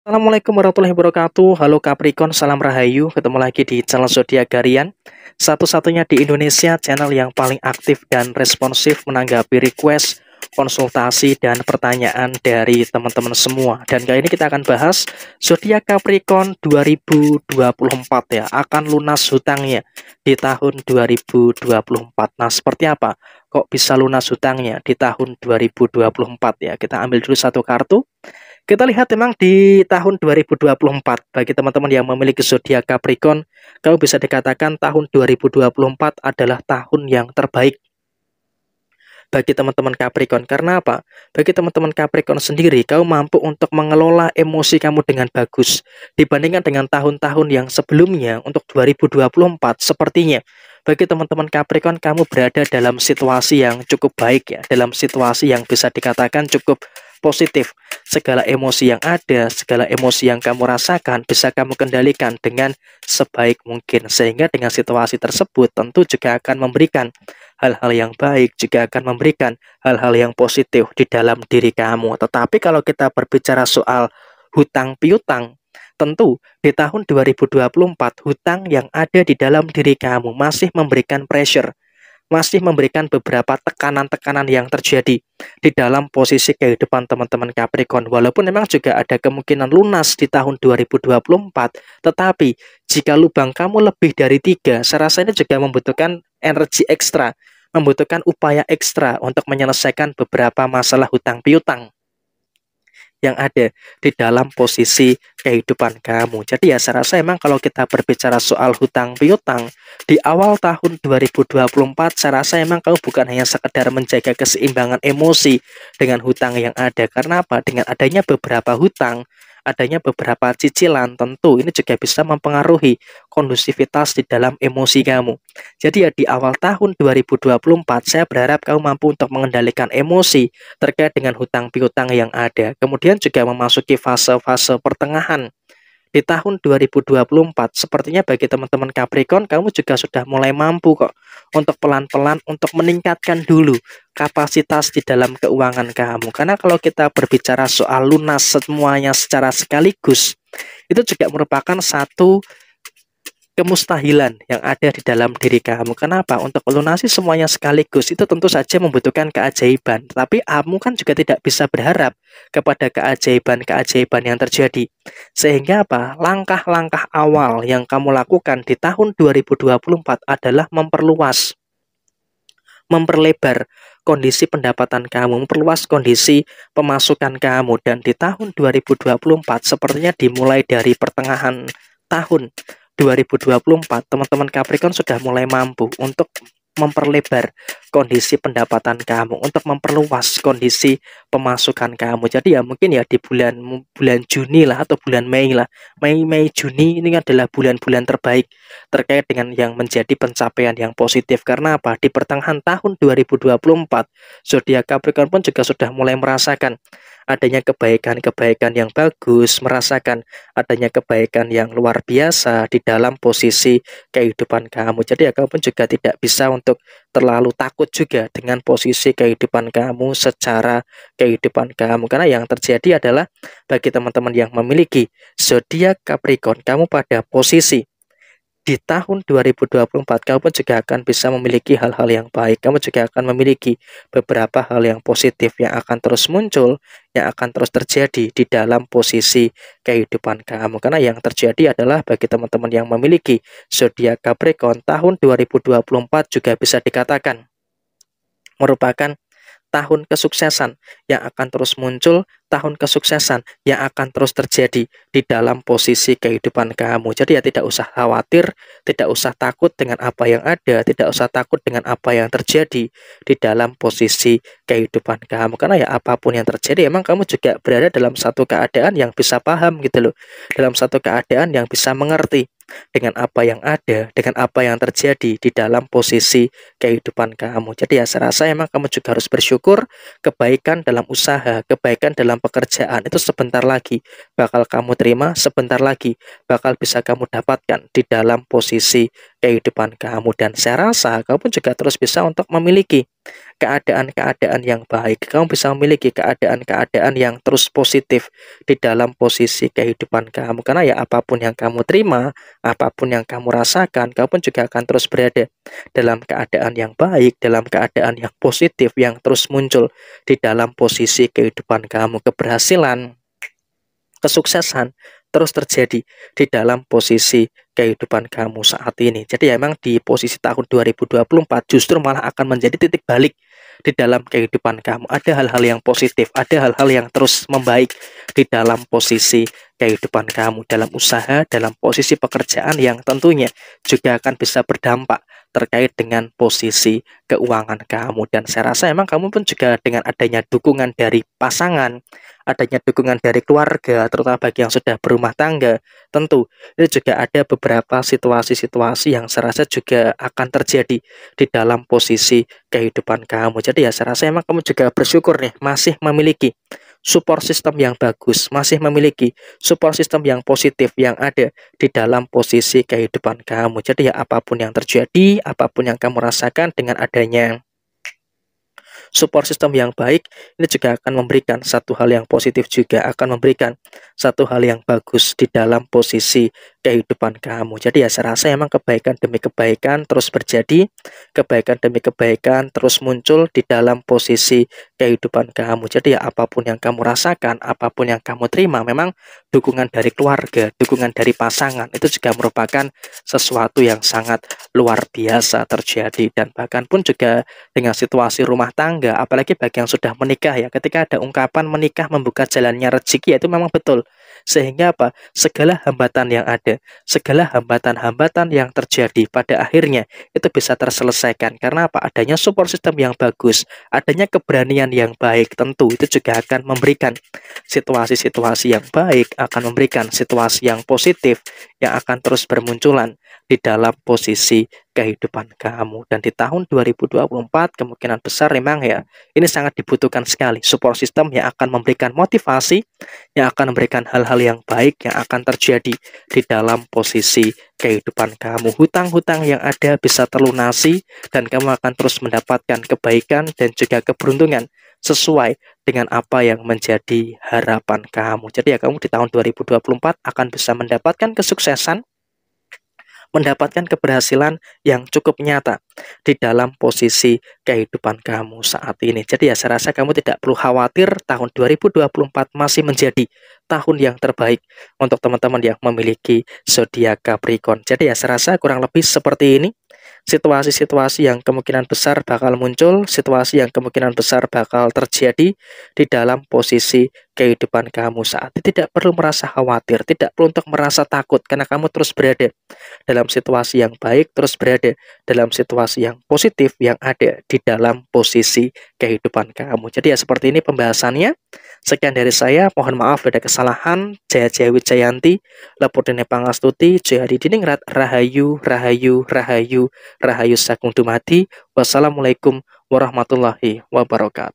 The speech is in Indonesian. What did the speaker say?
Assalamualaikum warahmatullahi wabarakatuh. Halo Capricorn, salam rahayu. Ketemu lagi di channel Zodiak Garian. Satu-satunya di Indonesia channel yang paling aktif dan responsif menanggapi request, konsultasi dan pertanyaan dari teman-teman semua. Dan kali ini kita akan bahas zodiak Capricorn 2024 ya, akan lunas hutangnya di tahun 2024. Nah, seperti apa? Kok bisa lunas hutangnya di tahun 2024 ya? Kita ambil dulu satu kartu. Kita lihat memang di tahun 2024 bagi teman-teman yang memiliki zodiak Capricorn, kalau bisa dikatakan tahun 2024 adalah tahun yang terbaik bagi teman-teman Capricorn. Karena apa? Bagi teman-teman Capricorn sendiri, kau mampu untuk mengelola emosi kamu dengan bagus dibandingkan dengan tahun-tahun yang sebelumnya untuk 2024 sepertinya bagi teman-teman Capricorn kamu berada dalam situasi yang cukup baik ya, dalam situasi yang bisa dikatakan cukup positif. Segala emosi yang ada, segala emosi yang kamu rasakan bisa kamu kendalikan dengan sebaik mungkin. Sehingga dengan situasi tersebut tentu juga akan memberikan hal-hal yang baik, juga akan memberikan hal-hal yang positif di dalam diri kamu. Tetapi kalau kita berbicara soal hutang piutang, Tentu, di tahun 2024, hutang yang ada di dalam diri kamu masih memberikan pressure masih memberikan beberapa tekanan-tekanan yang terjadi di dalam posisi kehidupan teman-teman Capricorn. Walaupun memang juga ada kemungkinan lunas di tahun 2024, tetapi jika lubang kamu lebih dari tiga, saya rasa ini juga membutuhkan energi ekstra, membutuhkan upaya ekstra untuk menyelesaikan beberapa masalah hutang piutang yang ada di dalam posisi kehidupan kamu. Jadi ya saya rasa emang kalau kita berbicara soal hutang piutang di awal tahun 2024 saya rasa emang kamu bukan hanya sekedar menjaga keseimbangan emosi dengan hutang yang ada. Karena apa? Dengan adanya beberapa hutang adanya beberapa cicilan tentu ini juga bisa mempengaruhi kondusivitas di dalam emosi kamu. Jadi ya di awal tahun 2024 saya berharap kamu mampu untuk mengendalikan emosi terkait dengan hutang piutang yang ada. Kemudian juga memasuki fase-fase pertengahan di tahun 2024. Sepertinya bagi teman-teman Capricorn, kamu juga sudah mulai mampu kok untuk pelan-pelan untuk meningkatkan dulu kapasitas di dalam keuangan kamu. Karena kalau kita berbicara soal lunas semuanya secara sekaligus, itu juga merupakan satu kemustahilan yang ada di dalam diri kamu. Kenapa? Untuk melunasi semuanya sekaligus itu tentu saja membutuhkan keajaiban. Tapi kamu kan juga tidak bisa berharap kepada keajaiban-keajaiban yang terjadi. Sehingga apa? Langkah-langkah awal yang kamu lakukan di tahun 2024 adalah memperluas memperlebar kondisi pendapatan kamu, memperluas kondisi pemasukan kamu dan di tahun 2024 sepertinya dimulai dari pertengahan tahun 2024, teman-teman Capricorn sudah mulai mampu untuk memperlebar kondisi pendapatan kamu, untuk memperluas kondisi pemasukan kamu. Jadi ya mungkin ya di bulan bulan Juni lah atau bulan Mei lah. Mei Mei Juni ini adalah bulan-bulan terbaik terkait dengan yang menjadi pencapaian yang positif. Karena apa? Di pertengahan tahun 2024, zodiak Capricorn pun juga sudah mulai merasakan adanya kebaikan-kebaikan yang bagus, merasakan adanya kebaikan yang luar biasa di dalam posisi kehidupan kamu. Jadi ya kamu pun juga tidak bisa untuk untuk terlalu takut juga dengan posisi kehidupan kamu secara kehidupan kamu. Karena yang terjadi adalah bagi teman-teman yang memiliki zodiak Capricorn, kamu pada posisi di tahun 2024 kamu juga akan bisa memiliki hal-hal yang baik. Kamu juga akan memiliki beberapa hal yang positif yang akan terus muncul, yang akan terus terjadi di dalam posisi kehidupan kamu. Karena yang terjadi adalah bagi teman-teman yang memiliki zodiak Capricorn tahun 2024 juga bisa dikatakan merupakan tahun kesuksesan yang akan terus muncul, tahun kesuksesan yang akan terus terjadi di dalam posisi kehidupan kamu. Jadi ya tidak usah khawatir, tidak usah takut dengan apa yang ada, tidak usah takut dengan apa yang terjadi di dalam posisi kehidupan kamu. Karena ya apapun yang terjadi emang kamu juga berada dalam satu keadaan yang bisa paham gitu loh. Dalam satu keadaan yang bisa mengerti dengan apa yang ada, dengan apa yang terjadi di dalam posisi kehidupan kamu. Jadi ya saya rasa emang kamu juga harus bersyukur kebaikan dalam usaha, kebaikan dalam pekerjaan itu sebentar lagi bakal kamu terima, sebentar lagi bakal bisa kamu dapatkan di dalam posisi kehidupan kamu dan saya rasa kamu juga terus bisa untuk memiliki keadaan-keadaan yang baik. Kamu bisa memiliki keadaan-keadaan yang terus positif di dalam posisi kehidupan kamu. Karena ya apapun yang kamu terima, apapun yang kamu rasakan, kamu pun juga akan terus berada dalam keadaan yang baik, dalam keadaan yang positif yang terus muncul di dalam posisi kehidupan kamu. Keberhasilan, kesuksesan terus terjadi di dalam posisi kehidupan kamu saat ini. Jadi ya memang di posisi tahun 2024 justru malah akan menjadi titik balik di dalam kehidupan kamu. Ada hal-hal yang positif, ada hal-hal yang terus membaik di dalam posisi kehidupan kamu dalam usaha, dalam posisi pekerjaan yang tentunya juga akan bisa berdampak terkait dengan posisi keuangan kamu. Dan saya rasa emang kamu pun juga dengan adanya dukungan dari pasangan, adanya dukungan dari keluarga, terutama bagi yang sudah berumah tangga, tentu ini juga ada beberapa situasi-situasi yang saya rasa juga akan terjadi di dalam posisi kehidupan kamu. Jadi ya saya rasa emang kamu juga bersyukur nih masih memiliki support system yang bagus, masih memiliki support system yang positif yang ada di dalam posisi kehidupan kamu. Jadi ya apapun yang terjadi, apapun yang kamu rasakan dengan adanya support system yang baik, ini juga akan memberikan satu hal yang positif juga, akan memberikan satu hal yang bagus di dalam posisi kehidupan kamu. Jadi ya saya rasa emang kebaikan demi kebaikan terus berjadi kebaikan demi kebaikan terus muncul di dalam posisi kehidupan kamu. Jadi ya apapun yang kamu rasakan, apapun yang kamu terima, memang dukungan dari keluarga, dukungan dari pasangan itu juga merupakan sesuatu yang sangat luar biasa terjadi dan bahkan pun juga dengan situasi rumah tangga, apalagi bagi yang sudah menikah ya, ketika ada ungkapan menikah membuka jalannya rezeki ya, itu memang betul sehingga apa? Segala hambatan yang ada, segala hambatan-hambatan yang terjadi pada akhirnya itu bisa terselesaikan. Karena apa? Adanya support system yang bagus, adanya keberanian yang baik, tentu itu juga akan memberikan situasi-situasi yang baik, akan memberikan situasi yang positif yang akan terus bermunculan di dalam posisi kehidupan kamu dan di tahun 2024 kemungkinan besar memang ya ini sangat dibutuhkan sekali support system yang akan memberikan motivasi yang akan memberikan hal-hal yang baik yang akan terjadi di dalam posisi kehidupan kamu hutang-hutang yang ada bisa terlunasi dan kamu akan terus mendapatkan kebaikan dan juga keberuntungan sesuai dengan apa yang menjadi harapan kamu. Jadi ya kamu di tahun 2024 akan bisa mendapatkan kesuksesan mendapatkan keberhasilan yang cukup nyata di dalam posisi kehidupan kamu saat ini. Jadi ya saya rasa kamu tidak perlu khawatir tahun 2024 masih menjadi tahun yang terbaik untuk teman-teman yang memiliki zodiak Capricorn. Jadi ya saya rasa kurang lebih seperti ini situasi-situasi yang kemungkinan besar bakal muncul, situasi yang kemungkinan besar bakal terjadi di dalam posisi kehidupan kamu saat ini tidak perlu merasa khawatir, tidak perlu untuk merasa takut karena kamu terus berada dalam situasi yang baik, terus berada dalam situasi yang positif yang ada di dalam posisi kehidupan kamu. Jadi ya seperti ini pembahasannya. Sekian dari saya, mohon maaf ada kesalahan. Jaya Jaya Wijayanti, Lepurdine Pangastuti, Jaya Didiningrat, Rahayu, Rahayu, Rahayu, Rahayu Sakung Dumati. Wassalamualaikum warahmatullahi wabarakatuh.